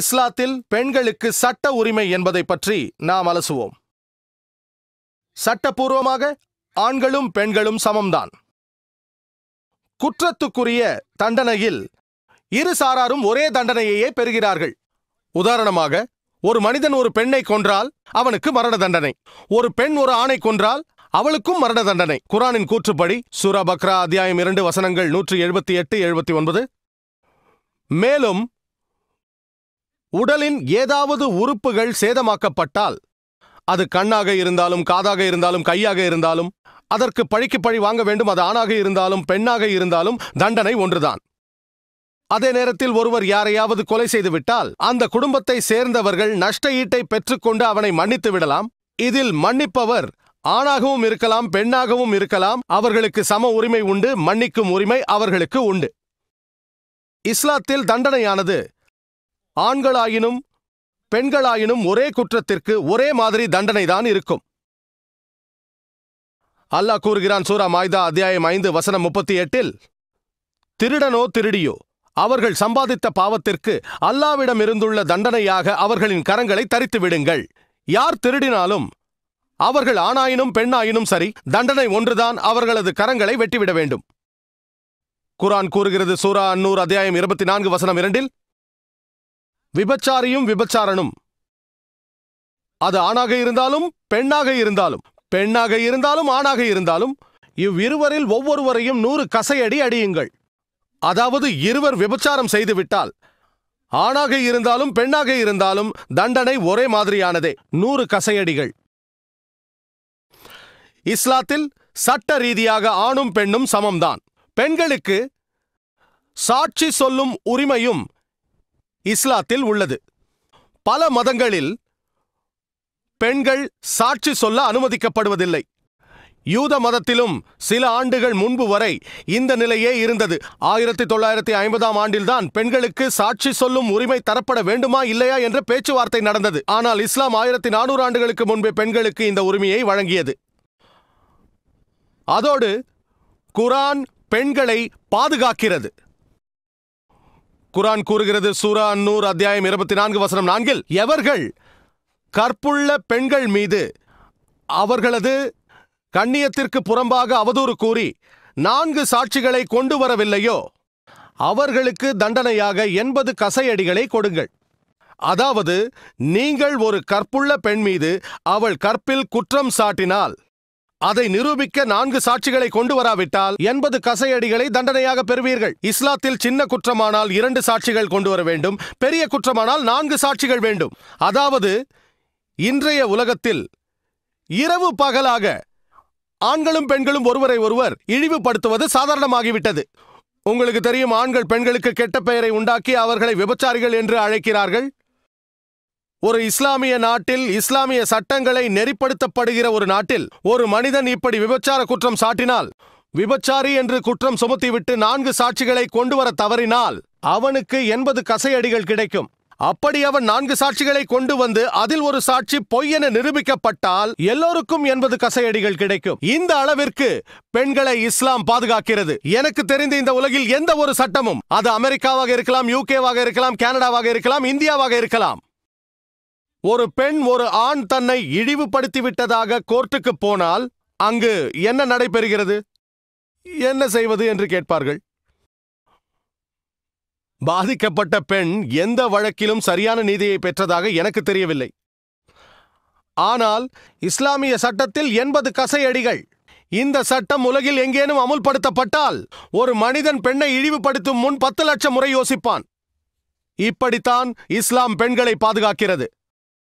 இஸ்லாத்தில் பெண்களுக்கு சட்ட உரிமை என்பதை பற்றி நாம் அலசுவோம் சட்டப்பூர்வமாக ஆண்களும் பெண்களும் சமம்தான் குற்றத்துக்குரிய தண்டனையில் இரு சாராரும் ஒரே தண்டனையையே பெறுகிறார்கள் உதாரணமாக ஒரு மனிதன் ஒரு பெண்ணை கொன்றால் அவனுக்கு மரண தண்டனை ஒரு பெண் ஒரு ஆணை கொன்றால் அவளுக்கும் மரண தண்டனை குரானின் கூற்றுப்படி சூரா பக்ரா அத்தியாயம் இரண்டு வசனங்கள் நூற்றி எழுபத்தி எட்டு எழுபத்தி ஒன்பது மேலும் உடலின் ஏதாவது உறுப்புகள் சேதமாக்கப்பட்டால் அது கண்ணாக இருந்தாலும் காதாக இருந்தாலும் கையாக இருந்தாலும் அதற்கு பழிக்கு பழி வாங்க வேண்டும் அது ஆணாக இருந்தாலும் பெண்ணாக இருந்தாலும் தண்டனை ஒன்றுதான் அதே நேரத்தில் ஒருவர் யாரையாவது கொலை செய்துவிட்டால் அந்த குடும்பத்தை சேர்ந்தவர்கள் நஷ்ட ஈட்டை பெற்றுக்கொண்டு அவனை மன்னித்து விடலாம் இதில் மன்னிப்பவர் ஆணாகவும் இருக்கலாம் பெண்ணாகவும் இருக்கலாம் அவர்களுக்கு சம உரிமை உண்டு மன்னிக்கும் உரிமை அவர்களுக்கு உண்டு இஸ்லாத்தில் தண்டனையானது ஆண்களாயினும் பெண்களாயினும் ஒரே குற்றத்திற்கு ஒரே மாதிரி தண்டனை தான் இருக்கும் அல்லாஹ் கூறுகிறான் சூரா மாய்தா அத்தியாயம் ஐந்து வசனம் முப்பத்தி எட்டில் திருடனோ திருடியோ அவர்கள் சம்பாதித்த பாவத்திற்கு அல்லாவிடம் இருந்துள்ள தண்டனையாக அவர்களின் கரங்களை தரித்து விடுங்கள் யார் திருடினாலும் அவர்கள் ஆணாயினும் பெண்ணாயினும் சரி தண்டனை ஒன்றுதான் அவர்களது கரங்களை வெட்டிவிட வேண்டும் குரான் கூறுகிறது சூரா அன்னூர் அத்தியாயம் இருபத்தி நான்கு வசனம் இரண்டில் விபச்சாரியும் விபச்சாரனும் அது ஆணாக இருந்தாலும் பெண்ணாக இருந்தாலும் பெண்ணாக இருந்தாலும் ஆணாக இருந்தாலும் இவ்விருவரில் ஒவ்வொருவரையும் நூறு கசையடி அடியுங்கள் அதாவது இருவர் விபச்சாரம் செய்துவிட்டால் ஆணாக இருந்தாலும் பெண்ணாக இருந்தாலும் தண்டனை ஒரே மாதிரியானதே நூறு கசையடிகள் இஸ்லாத்தில் சட்ட ரீதியாக ஆணும் பெண்ணும் சமம்தான் பெண்களுக்கு சாட்சி சொல்லும் உரிமையும் இஸ்லாத்தில் உள்ளது பல மதங்களில் பெண்கள் சாட்சி சொல்ல அனுமதிக்கப்படுவதில்லை யூத மதத்திலும் சில ஆண்டுகள் முன்பு வரை இந்த நிலையே இருந்தது ஆயிரத்தி தொள்ளாயிரத்தி ஐம்பதாம் ஆண்டில்தான் பெண்களுக்கு சாட்சி சொல்லும் உரிமை தரப்பட வேண்டுமா இல்லையா என்ற பேச்சுவார்த்தை நடந்தது ஆனால் இஸ்லாம் ஆயிரத்தி நானூறு ஆண்டுகளுக்கு முன்பே பெண்களுக்கு இந்த உரிமையை வழங்கியது அதோடு குரான் பெண்களை பாதுகாக்கிறது குரான் கூறுகிறது சூரா அன்னூர் அத்தியாயம் இருபத்தி நான்கு வசனம் நான்கில் எவர்கள் கற்புள்ள பெண்கள் மீது அவர்களது கண்ணியத்திற்கு புறம்பாக அவதூறு கூறி நான்கு சாட்சிகளை கொண்டு வரவில்லையோ அவர்களுக்கு தண்டனையாக எண்பது கசையடிகளை கொடுங்கள் அதாவது நீங்கள் ஒரு கற்புள்ள பெண் மீது அவள் கற்பில் குற்றம் சாட்டினால் அதை நிரூபிக்க நான்கு சாட்சிகளை கொண்டு வராவிட்டால் எண்பது கசையடிகளை தண்டனையாக பெறுவீர்கள் இஸ்லாத்தில் சின்ன குற்றமானால் இரண்டு சாட்சிகள் கொண்டு வர வேண்டும் பெரிய குற்றமானால் நான்கு சாட்சிகள் வேண்டும் அதாவது இன்றைய உலகத்தில் இரவு பகலாக ஆண்களும் பெண்களும் ஒருவரை ஒருவர் இழிவுபடுத்துவது சாதாரணமாகிவிட்டது உங்களுக்கு தெரியும் ஆண்கள் பெண்களுக்கு கெட்ட பெயரை உண்டாக்கி அவர்களை விபச்சாரிகள் என்று அழைக்கிறார்கள் ஒரு இஸ்லாமிய நாட்டில் இஸ்லாமிய சட்டங்களை நெறிப்படுத்தப்படுகிற ஒரு நாட்டில் ஒரு மனிதன் இப்படி விபச்சார குற்றம் சாட்டினால் விபச்சாரி என்று குற்றம் சுமத்திவிட்டு நான்கு சாட்சிகளை கொண்டு வர தவறினால் அவனுக்கு எண்பது கசையடிகள் கிடைக்கும் அப்படி அவன் நான்கு சாட்சிகளை கொண்டு வந்து அதில் ஒரு சாட்சி பொய் என நிரூபிக்கப்பட்டால் எல்லோருக்கும் எண்பது கசையடிகள் கிடைக்கும் இந்த அளவிற்கு பெண்களை இஸ்லாம் பாதுகாக்கிறது எனக்கு தெரிந்த இந்த உலகில் எந்த ஒரு சட்டமும் அது அமெரிக்காவாக இருக்கலாம் யூகேவாக இருக்கலாம் கனடாவாக இருக்கலாம் இந்தியாவாக இருக்கலாம் ஒரு பெண் ஒரு ஆண் தன்னை இழிவுபடுத்திவிட்டதாக கோர்ட்டுக்கு போனால் அங்கு என்ன நடைபெறுகிறது என்ன செய்வது என்று கேட்பார்கள் பாதிக்கப்பட்ட பெண் எந்த வழக்கிலும் சரியான நீதியை பெற்றதாக எனக்கு தெரியவில்லை ஆனால் இஸ்லாமிய சட்டத்தில் எண்பது கசையடிகள் இந்த சட்டம் உலகில் எங்கேனும் அமுல்படுத்தப்பட்டால் ஒரு மனிதன் பெண்ணை இழிவுபடுத்தும் முன் பத்து லட்சம் முறை யோசிப்பான் இப்படித்தான் இஸ்லாம் பெண்களை பாதுகாக்கிறது